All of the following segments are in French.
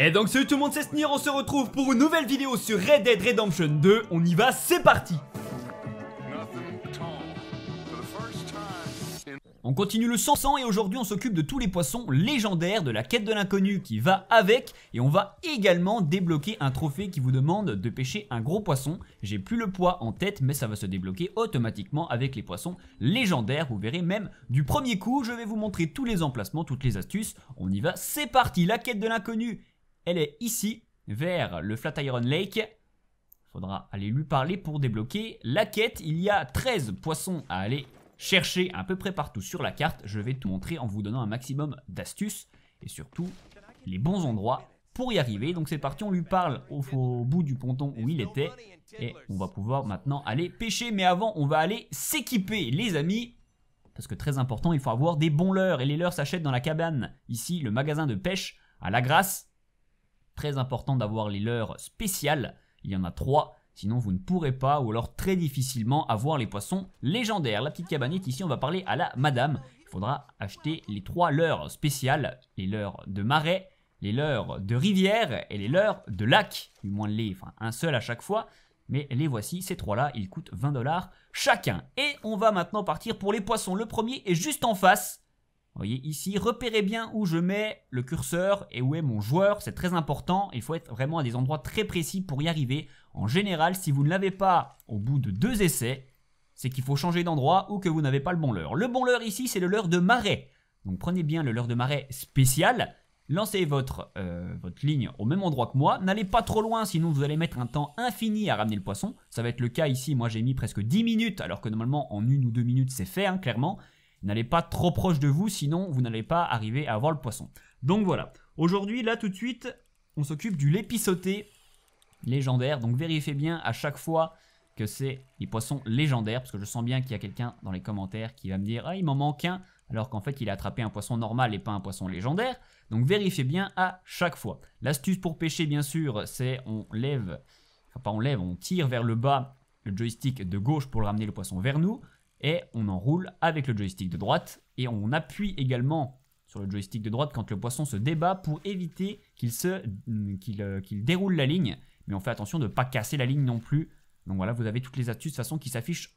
Et donc salut tout le monde, c'est Snir, on se retrouve pour une nouvelle vidéo sur Red Dead Redemption 2, on y va, c'est parti On continue le 100 et aujourd'hui on s'occupe de tous les poissons légendaires de la quête de l'inconnu qui va avec et on va également débloquer un trophée qui vous demande de pêcher un gros poisson. J'ai plus le poids en tête mais ça va se débloquer automatiquement avec les poissons légendaires. Vous verrez même du premier coup, je vais vous montrer tous les emplacements, toutes les astuces. On y va, c'est parti, la quête de l'inconnu elle est ici, vers le Flatiron Lake. Faudra aller lui parler pour débloquer la quête. Il y a 13 poissons à aller chercher à peu près partout sur la carte. Je vais tout montrer en vous donnant un maximum d'astuces et surtout les bons endroits pour y arriver. Donc c'est parti, on lui parle au, bout du ponton où il était. Et on va pouvoir maintenant aller pêcher. Mais avant, on va aller s'équiper, les amis. Parce que très important, il faut avoir des bons leurres. Et les leurres s'achètent dans la cabane. Ici, le magasin de pêche à la grâce très important d'avoir les leurs spéciales. Il y en a trois. Sinon, vous ne pourrez pas ou alors très difficilement avoir les poissons légendaires. La petite cabanette, ici, on va parler à la madame. Il faudra acheter les trois leurres spéciales. Les leurres de marais, les leurres de rivière et les leurres de lac. Du moins, les, enfin, un seul à chaque fois. Mais les voici, ces trois-là, ils coûtent 20 dollars chacun. Et on va maintenant partir pour les poissons. Le premier est juste en face voyez ici, repérez bien où je mets le curseur et où est mon joueur, c'est très important, il faut être vraiment à des endroits très précis pour y arriver. En général, si vous ne l'avez pas au bout de deux essais, c'est qu'il faut changer d'endroit ou que vous n'avez pas le bon leurre. Le bon leurre ici, c'est le leurre de marais Donc prenez bien le leurre de marais spécial, lancez votre, euh, votre ligne au même endroit que moi, n'allez pas trop loin sinon vous allez mettre un temps infini à ramener le poisson. Ça va être le cas ici, moi j'ai mis presque 10 minutes alors que normalement en une ou deux minutes c'est fait hein, clairement. N'allez pas trop proche de vous, sinon vous n'allez pas arriver à avoir le poisson. Donc voilà. Aujourd'hui, là tout de suite, on s'occupe du lépisauté légendaire. Donc vérifiez bien à chaque fois que c'est les poissons légendaires, parce que je sens bien qu'il y a quelqu'un dans les commentaires qui va me dire « Ah, il m'en manque un !» alors qu'en fait, il a attrapé un poisson normal et pas un poisson légendaire. Donc vérifiez bien à chaque fois. L'astuce pour pêcher, bien sûr, c'est on lève, enfin pas on lève, on tire vers le bas le joystick de gauche pour ramener le poisson vers nous et on enroule avec le joystick de droite et on appuie également sur le joystick de droite quand le poisson se débat pour éviter qu'il se mm, euh, qu'il déroule la ligne mais on fait attention de ne pas casser la ligne non plus donc voilà vous avez toutes les astuces de façon qui s'affichent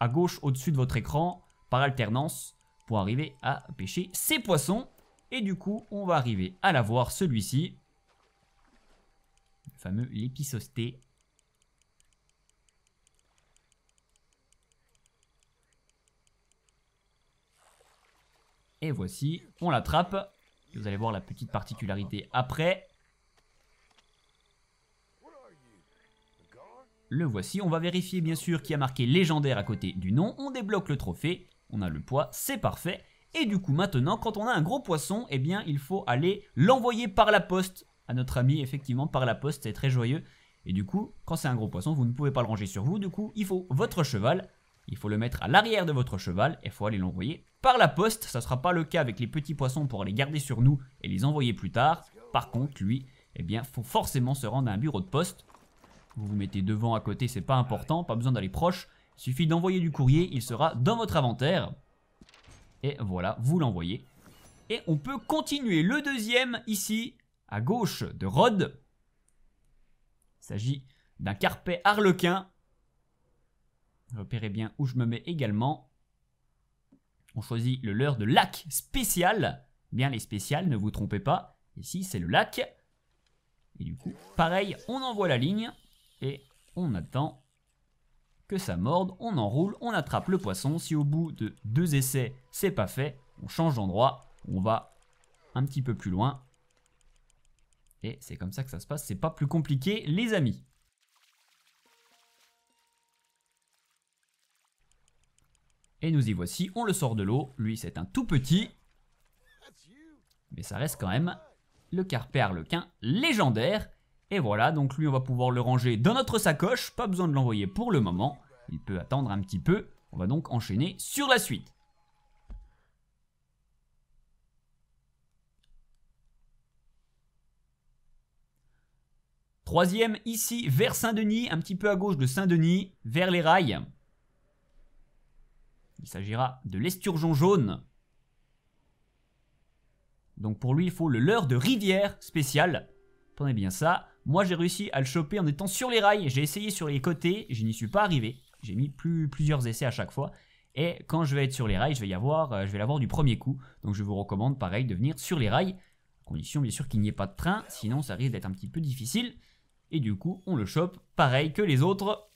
à gauche au-dessus de votre écran par alternance pour arriver à pêcher ces poissons et du coup on va arriver à l'avoir celui-ci le fameux lépisosté Et voici, on l'attrape. Vous allez voir la petite particularité après. Le voici, on va vérifier bien sûr qui a marqué légendaire à côté du nom, on débloque le trophée, on a le poids, c'est parfait. Et du coup maintenant, quand on a un gros poisson, eh bien il faut aller l'envoyer par la poste à notre ami, effectivement par la poste, c'est très joyeux. Et du coup, quand c'est un gros poisson, vous ne pouvez pas le ranger sur vous, du coup il faut votre cheval, il faut le mettre à l'arrière de votre cheval, et il faut aller l'envoyer par la poste. Ça ne sera pas le cas avec les petits poissons pour les garder sur nous et les envoyer plus tard. Par contre, lui, eh bien, faut forcément se rendre à un bureau de poste. Vous vous mettez devant, à côté, c'est pas important, pas besoin d'aller proche. Il suffit d'envoyer du courrier, il sera dans votre inventaire. Et voilà, vous l'envoyez. Et on peut continuer le deuxième ici, à gauche de Rod. Il s'agit d'un carpet harlequin. Repérez bien où je me mets également on choisit le leurre de lac spécial. Bien les spéciales, ne vous trompez pas. Ici, c'est le lac. Et du coup, pareil, on envoie la ligne et on attend que ça morde, on enroule, on attrape le poisson. Si au bout de deux essais, c'est pas fait, on change d'endroit, on va un petit peu plus loin. Et c'est comme ça que ça se passe, c'est pas plus compliqué les amis. Et nous y voici, on le sort de l'eau. Lui, c'est un tout petit. Mais ça reste quand même le Carpe Arlequin légendaire. Et voilà, donc lui, on va pouvoir le ranger dans notre sacoche. Pas besoin de l'envoyer pour le moment. Il peut attendre un petit peu. On va donc enchaîner sur la suite. Troisième ici, vers Saint-Denis, un petit peu à gauche de Saint-Denis, vers les rails. Il s'agira de l'esturgeon jaune. Donc pour lui, il faut le leurre de rivière spécial. Prenez bien ça. Moi, j'ai réussi à le choper en étant sur les rails. J'ai essayé sur les côtés, je n'y suis pas arrivé. J'ai mis plus, plusieurs essais à chaque fois. Et quand je vais être sur les rails, je vais y avoir, euh, je vais l'avoir du premier coup. Donc je vous recommande, pareil, de venir sur les rails. condition, bien sûr, qu'il n'y ait pas de train. Sinon, ça risque d'être un petit peu difficile. Et du coup, on le chope pareil que les autres.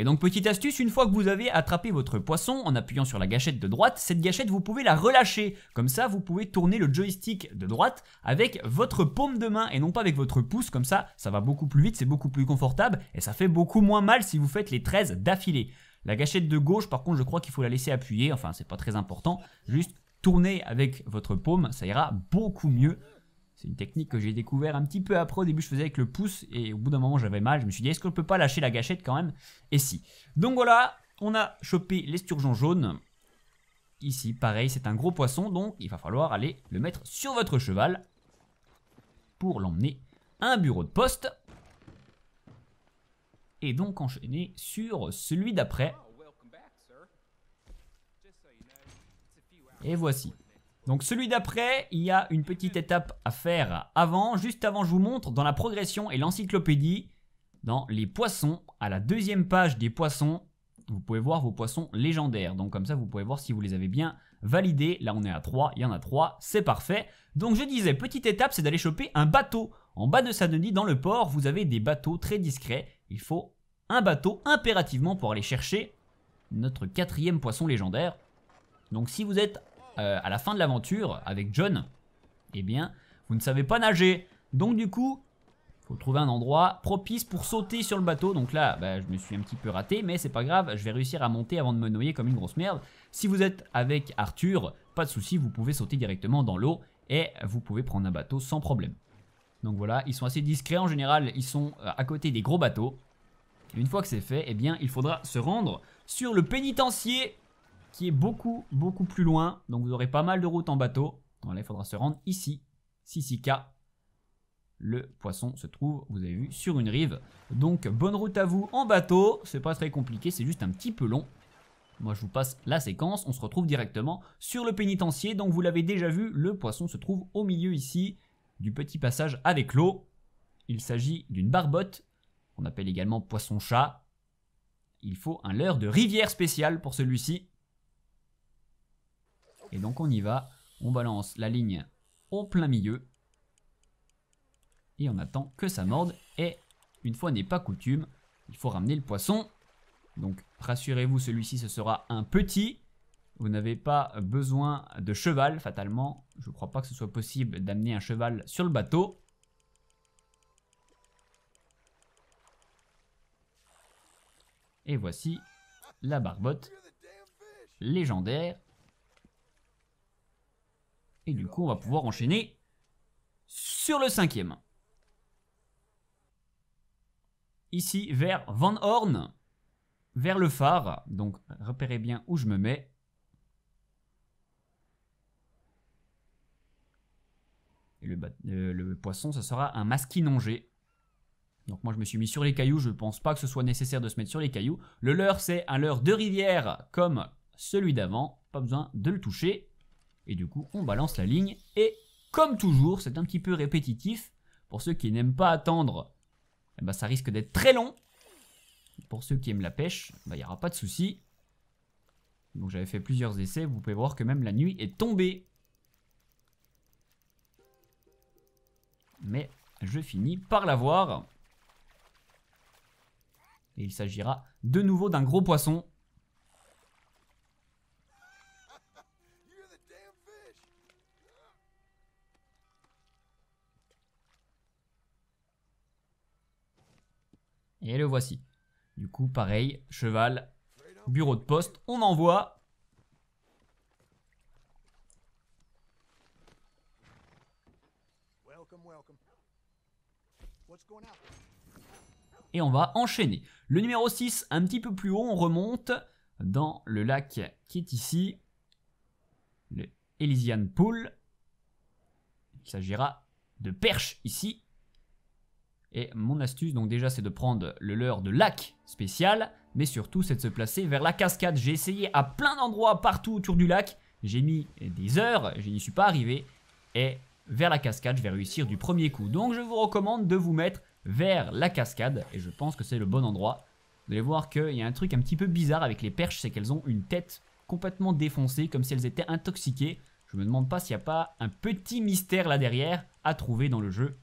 Et donc petite astuce, une fois que vous avez attrapé votre poisson en appuyant sur la gâchette de droite, cette gâchette vous pouvez la relâcher. Comme ça vous pouvez tourner le joystick de droite avec votre paume de main et non pas avec votre pouce. Comme ça ça va beaucoup plus vite, c'est beaucoup plus confortable et ça fait beaucoup moins mal si vous faites les 13 d'affilée. La gâchette de gauche par contre je crois qu'il faut la laisser appuyer, enfin c'est pas très important, juste tourner avec votre paume, ça ira beaucoup mieux c'est une technique que j'ai découvert un petit peu après. Au début, je faisais avec le pouce et au bout d'un moment, j'avais mal. Je me suis dit, est-ce qu'on peut pas lâcher la gâchette quand même Et si. Donc voilà, on a chopé l'esturgeon jaune. Ici, pareil, c'est un gros poisson, donc il va falloir aller le mettre sur votre cheval pour l'emmener à un bureau de poste. Et donc enchaîner sur celui d'après. Et voici. Donc celui d'après, il y a une petite étape à faire avant. Juste avant, je vous montre dans la progression et l'encyclopédie, dans les poissons, à la deuxième page des poissons, vous pouvez voir vos poissons légendaires. Donc comme ça, vous pouvez voir si vous les avez bien validés. Là, on est à 3, il y en a 3, c'est parfait. Donc je disais, petite étape, c'est d'aller choper un bateau. En bas de saint dans le port, vous avez des bateaux très discrets. Il faut un bateau impérativement pour aller chercher notre quatrième poisson légendaire. Donc si vous êtes euh, à la fin de l'aventure, avec John, eh bien, vous ne savez pas nager. Donc du coup, faut trouver un endroit propice pour sauter sur le bateau. Donc là, bah, je me suis un petit peu raté, mais c'est pas grave, je vais réussir à monter avant de me noyer comme une grosse merde. Si vous êtes avec Arthur, pas de souci, vous pouvez sauter directement dans l'eau et vous pouvez prendre un bateau sans problème. Donc voilà, ils sont assez discrets en général, ils sont euh, à côté des gros bateaux. une fois que c'est fait, eh bien, il faudra se rendre sur le pénitencier qui est beaucoup, beaucoup plus loin. Donc vous aurez pas mal de routes en bateau. Donc là, il faudra se rendre ici, Sissika Le poisson se trouve, vous avez vu, sur une rive. Donc bonne route à vous en bateau. C'est pas très compliqué, c'est juste un petit peu long. Moi, je vous passe la séquence. On se retrouve directement sur le pénitencier. Donc, vous l'avez déjà vu, le poisson se trouve au milieu ici du petit passage avec l'eau. Il s'agit d'une barbotte, qu'on appelle également poisson-chat. Il faut un leurre de rivière spécial pour celui-ci. Et donc on y va, on balance la ligne au plein milieu. Et on attend que ça morde. Et une fois n'est pas coutume, il faut ramener le poisson. Donc rassurez-vous, celui-ci ce sera un petit. Vous n'avez pas besoin de cheval, fatalement. Je ne crois pas que ce soit possible d'amener un cheval sur le bateau. Et voici la barbotte légendaire du coup, on va pouvoir enchaîner sur le cinquième. Ici, vers Van Horn, vers le phare. Donc, repérez bien où je me mets. Et le, euh, poisson, ce sera un masquinongé. Donc moi je me suis mis sur les cailloux, je ne pense pas que ce soit nécessaire de se mettre sur les cailloux. Le leurre c'est un leurre de rivière comme celui d'avant, pas besoin de le toucher. Et du coup, on balance la ligne. Et comme toujours, c'est un petit peu répétitif. Pour ceux qui n'aiment pas attendre, eh ben, ça risque d'être très long. Pour ceux qui aiment la pêche, il ben, n'y aura pas de souci. Donc j'avais fait plusieurs essais, vous pouvez voir que même la nuit est tombée. Mais je finis par l'avoir. Et il s'agira de nouveau d'un gros poisson. Et le voici. Du coup, pareil, cheval, bureau de poste, on envoie. Et on va enchaîner. Le numéro 6, un petit peu plus haut, on remonte dans le lac qui est ici. Le Elysian Pool. Il s'agira de perche ici. Et mon astuce, donc déjà, c'est de prendre le leurre de lac spécial, mais surtout, c'est de se placer vers la cascade. J'ai essayé à plein d'endroits partout autour du lac. J'ai mis des heures, je n'y suis pas arrivé. Et vers la cascade, je vais réussir du premier coup. Donc, je vous recommande de vous mettre vers la cascade, et je pense que c'est le bon endroit. Vous allez voir qu'il y a un truc un petit peu bizarre avec les perches, c'est qu'elles ont une tête complètement défoncée, comme si elles étaient intoxiquées. Je me demande pas s'il n'y a pas un petit mystère là derrière à trouver dans le jeu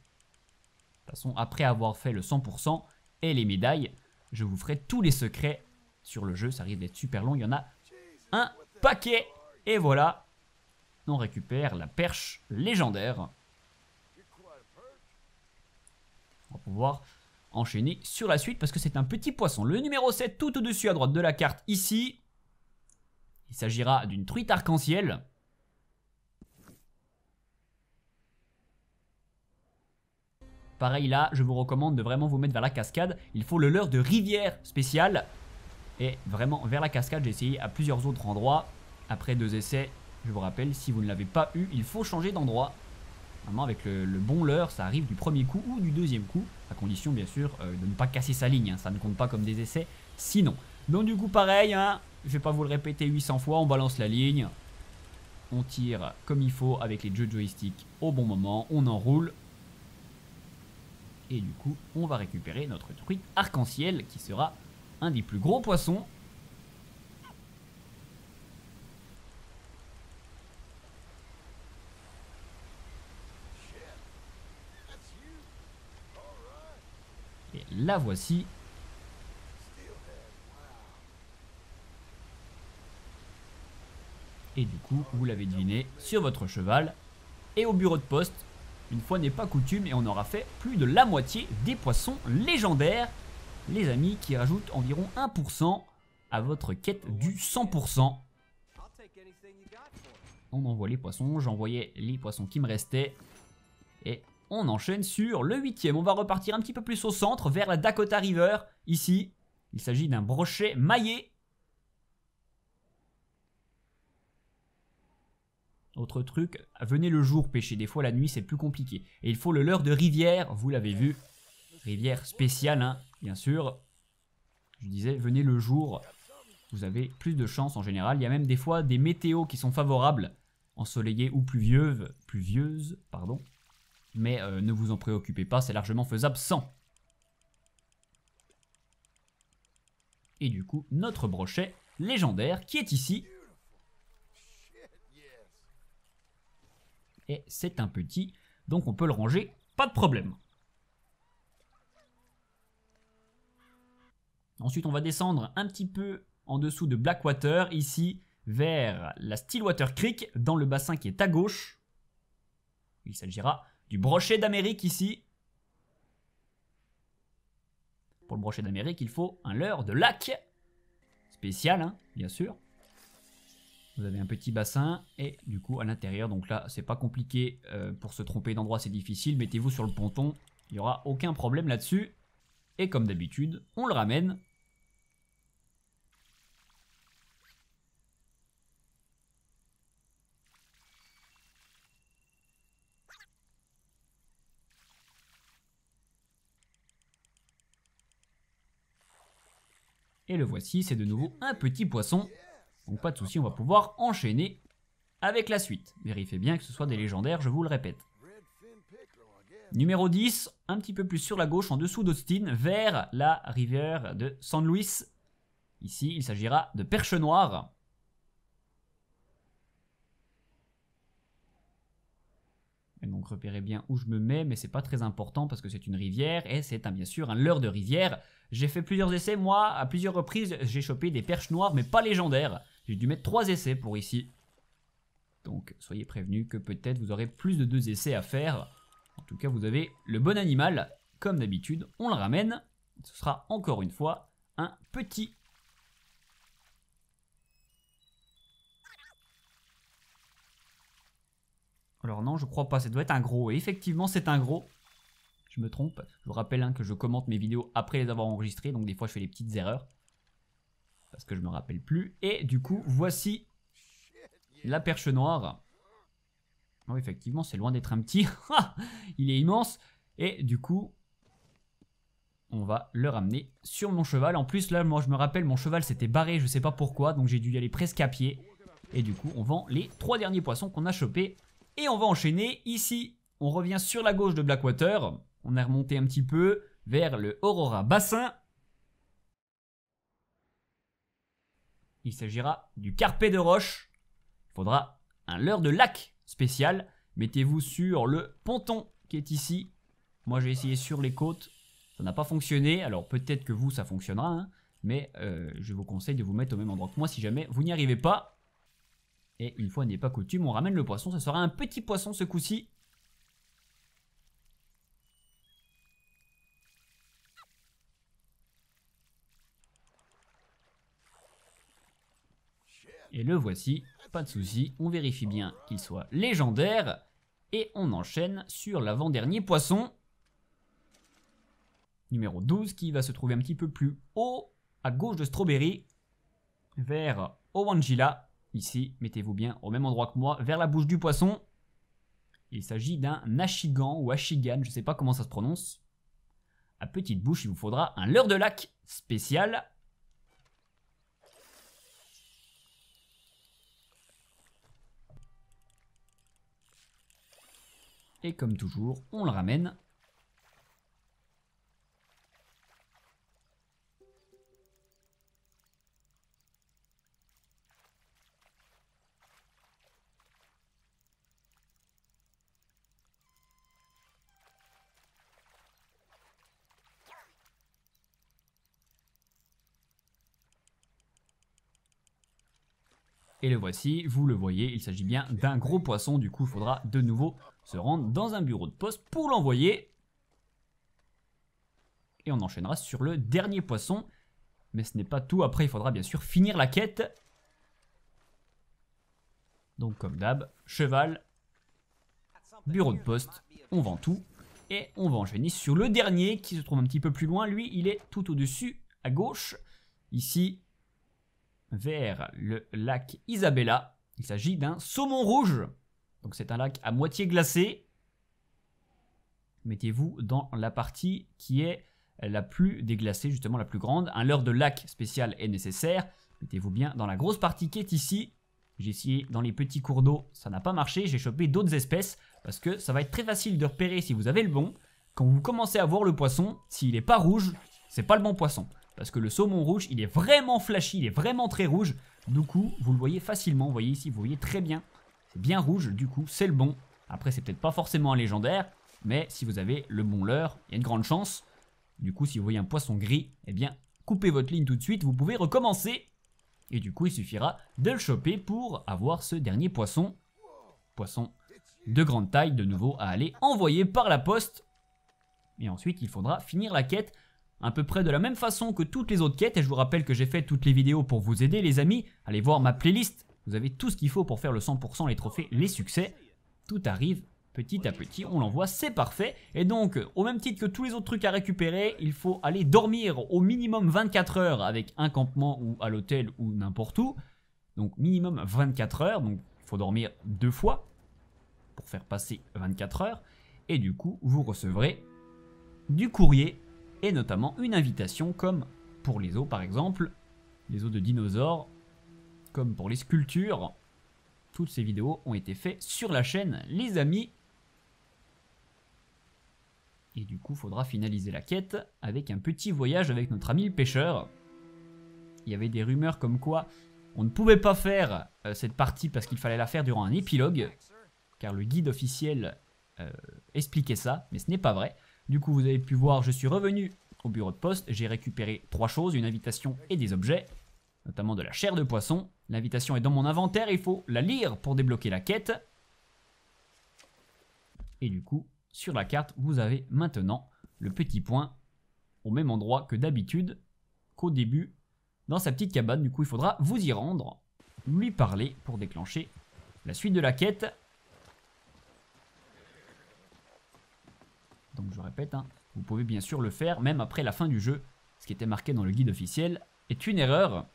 après avoir fait le 100% et les médailles, je vous ferai tous les secrets sur le jeu. Ça arrive d'être super long. Il y en a un paquet. Et voilà, on récupère la perche légendaire. On va pouvoir enchaîner sur la suite parce que c'est un petit poisson. Le numéro 7 tout au-dessus à droite de la carte ici. Il s'agira d'une truite arc-en-ciel. Pareil là, je vous recommande de vraiment vous mettre vers la cascade. Il faut le leurre de rivière spécial. Et vraiment, vers la cascade, j'ai essayé à plusieurs autres endroits. Après deux essais, je vous rappelle, si vous ne l'avez pas eu, il faut changer d'endroit. vraiment avec le, bon leurre, ça arrive du premier coup ou du deuxième coup. À condition, bien sûr, euh, de ne pas casser sa ligne. Hein. Ça ne compte pas comme des essais, sinon. Donc du coup, pareil, hein, je vais pas vous le répéter 800 fois, on balance la ligne. On tire comme il faut avec les deux joysticks au bon moment. On enroule, et du coup on va récupérer notre truite arc-en-ciel qui sera un des plus gros poissons. Et la voici. Et du coup, vous l'avez deviné, sur votre cheval et au bureau de poste une fois n'est pas coutume et on aura fait plus de la moitié des poissons légendaires, les amis, qui rajoutent environ 1% à votre quête du 100%. On envoie les poissons, j'envoyais les poissons qui me restaient. Et on enchaîne sur le huitième. On va repartir un petit peu plus au centre, vers la Dakota River, ici. Il s'agit d'un brochet maillé Autre truc, venez le jour pêcher, des fois la nuit c'est plus compliqué. Et il faut le leurre de rivière, vous l'avez vu. Rivière spéciale, hein, bien sûr. Je disais, venez le jour, vous avez plus de chance en général. Il y a même des fois des météos qui sont favorables, ensoleillées ou pluvieuses, pardon. Mais euh, ne vous en préoccupez pas, c'est largement faisable sans. Et du coup, notre brochet légendaire qui est ici et c'est un petit, donc on peut le ranger, pas de problème. Ensuite, on va descendre un petit peu en dessous de Blackwater, ici vers la Stillwater Creek, dans le bassin qui est à gauche. Il s'agira du brochet d'Amérique ici. Pour le brochet d'Amérique, il faut un leurre de lac. Spécial, hein, bien sûr. Vous avez un petit bassin et du coup à l'intérieur. Donc là, c'est pas compliqué euh, pour se tromper d'endroit, c'est difficile. Mettez-vous sur le ponton, il n'y aura aucun problème là-dessus. Et comme d'habitude, on le ramène. Et le voici, c'est de nouveau un petit poisson donc pas de souci, on va pouvoir enchaîner avec la suite. Vérifiez bien que ce soit des légendaires, je vous le répète. Numéro 10, un petit peu plus sur la gauche, en dessous d'Austin, vers la rivière de San Luis. Ici, il s'agira de perches noires Et donc repérez bien où je me mets, mais c'est pas très important parce que c'est une rivière et c'est bien sûr un leurre de rivière. J'ai fait plusieurs essais, moi, à plusieurs reprises, j'ai chopé des perches noires, mais pas légendaires. J'ai dû mettre 3 essais pour ici. Donc soyez prévenus que peut-être vous aurez plus de 2 essais à faire. En tout cas, vous avez le bon animal. Comme d'habitude, on le ramène. Ce sera encore une fois un petit. Alors non, je crois pas, ça doit être un gros. Et effectivement, c'est un gros. Je me trompe. Je vous rappelle hein, que je commente mes vidéos après les avoir enregistrées, donc des fois je fais des petites erreurs parce que je me rappelle plus. Et du coup, voici la perche noire. Oh, effectivement, c'est loin d'être un petit. Il est immense. Et du coup, on va le ramener sur mon cheval. En plus, là, moi, je me rappelle, mon cheval s'était barré, je sais pas pourquoi, donc j'ai dû y aller presque à pied. Et du coup, on vend les trois derniers poissons qu'on a chopés. Et on va enchaîner ici. On revient sur la gauche de Blackwater. On a remonté un petit peu vers le Aurora Bassin. il s'agira du carpet de roche. Il faudra un leurre de lac spécial. Mettez-vous sur le ponton qui est ici. Moi, j'ai essayé sur les côtes. Ça n'a pas fonctionné. Alors, peut-être que vous, ça fonctionnera. Hein. mais euh, je vous conseille de vous mettre au même endroit que moi si jamais vous n'y arrivez pas. Et une fois n'est pas coutume, on ramène le poisson. Ce sera un petit poisson ce coup-ci. Et le voici, pas de souci, on vérifie bien qu'il soit légendaire. Et on enchaîne sur l'avant-dernier poisson. Numéro 12 qui va se trouver un petit peu plus haut à gauche de Strawberry. Vers Owangila. Ici, mettez-vous bien au même endroit que moi, vers la bouche du poisson. Il s'agit d'un Ashigan ou Ashigan, je ne sais pas comment ça se prononce. À petite bouche, il vous faudra un leurre de lac spécial Et comme toujours, on le ramène. Et le voici, vous le voyez, il s'agit bien d'un gros poisson, du coup il faudra de nouveau se rendre dans un bureau de poste pour l'envoyer. Et on enchaînera sur le dernier poisson. Mais ce n'est pas tout. Après, il faudra bien sûr finir la quête. Donc comme d'hab, cheval, bureau de poste, on vend tout. Et on va enchaîner sur le dernier qui se trouve un petit peu plus loin. Lui, il est tout au-dessus, à gauche. Ici, vers le lac Isabella. Il s'agit d'un saumon rouge. Donc c'est un lac à moitié glacé. Mettez-vous dans la partie qui est la plus déglacée, justement la plus grande. Un leurre de lac spécial est nécessaire. Mettez-vous bien dans la grosse partie qui est ici. J'ai essayé dans les petits cours d'eau, ça n'a pas marché. J'ai chopé d'autres espèces parce que ça va être très facile de repérer si vous avez le bon. Quand vous commencez à voir le poisson, s'il n'est pas rouge, c'est pas le bon poisson. Parce que le saumon rouge, il est vraiment flashy, il est vraiment très rouge. Du coup, vous le voyez facilement. Vous voyez ici, vous voyez très bien c'est bien rouge, du coup, c'est le bon. Après, c'est peut-être pas forcément un légendaire, mais si vous avez le bon leurre, il y a une grande chance. Du coup, si vous voyez un poisson gris, eh bien, coupez votre ligne tout de suite, vous pouvez recommencer. Et du coup, il suffira de le choper pour avoir ce dernier poisson. Poisson de grande taille, de nouveau, à aller envoyer par la poste. Et ensuite, il faudra finir la quête à peu près de la même façon que toutes les autres quêtes. Et je vous rappelle que j'ai fait toutes les vidéos pour vous aider, les amis. Allez voir ma playlist vous avez tout ce qu'il faut pour faire le 100%, les trophées, les succès. Tout arrive petit à petit, on l'envoie, c'est parfait. Et donc, au même titre que tous les autres trucs à récupérer, il faut aller dormir au minimum 24 heures avec un campement ou à l'hôtel ou n'importe où. Donc minimum 24 heures, donc il faut dormir deux fois pour faire passer 24 heures. Et du coup, vous recevrez du courrier et notamment une invitation comme pour les eaux par exemple, les eaux de dinosaures comme pour les sculptures, toutes ces vidéos ont été faites sur la chaîne, les amis. Et du coup, faudra finaliser la quête avec un petit voyage avec notre ami le pêcheur. Il y avait des rumeurs comme quoi on ne pouvait pas faire euh, cette partie parce qu'il fallait la faire durant un épilogue, car le guide officiel euh, expliquait ça, mais ce n'est pas vrai. Du coup, vous avez pu voir, je suis revenu au bureau de poste, j'ai récupéré trois choses, une invitation et des objets notamment de la chair de poisson. L'invitation est dans mon inventaire, il faut la lire pour débloquer la quête. Et du coup, sur la carte, vous avez maintenant le petit point au même endroit que d'habitude, qu'au début, dans sa petite cabane. Du coup, il faudra vous y rendre, lui parler pour déclencher la suite de la quête. Donc je répète, hein, vous pouvez bien sûr le faire, même après la fin du jeu. Ce qui était marqué dans le guide officiel est une erreur.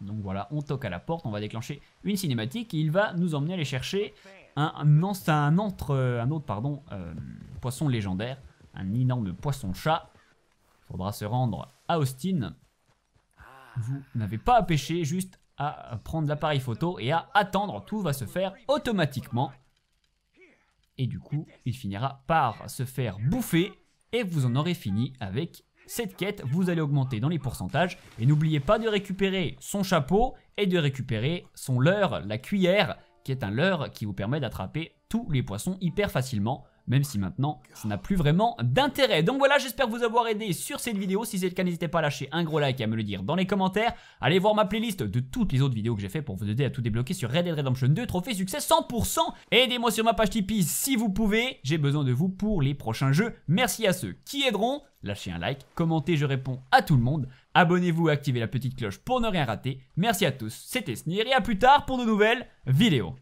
Donc voilà, on toque à la porte, on va déclencher une cinématique et il va nous emmener aller chercher un, un, autre, euh, un autre pardon, euh, poisson légendaire, un énorme poisson-chat. Il Faudra se rendre à Austin. Vous n'avez pas à pêcher, juste à prendre l'appareil photo et à attendre. Tout va se faire automatiquement. Et du coup, il finira par se faire bouffer et vous en aurez fini avec cette quête, vous allez augmenter dans les pourcentages. Et n'oubliez pas de récupérer son chapeau et de récupérer son leurre, la cuillère, qui est un leurre qui vous permet d'attraper tous les poissons hyper facilement même si maintenant ça n'a plus vraiment d'intérêt. Donc voilà, j'espère vous avoir aidé sur cette vidéo. Si c'est le cas, n'hésitez pas à lâcher un gros like et à me le dire dans les commentaires. Allez voir ma playlist de toutes les autres vidéos que j'ai fait pour vous aider à tout débloquer sur Red Dead Redemption 2, trophée succès 100%. Aidez-moi sur ma page Tipeee si vous pouvez, j'ai besoin de vous pour les prochains jeux. Merci à ceux qui aideront. Lâchez un like, commentez, je réponds à tout le monde. Abonnez-vous et activez la petite cloche pour ne rien rater. Merci à tous, c'était Snir et à plus tard pour de nouvelles vidéos.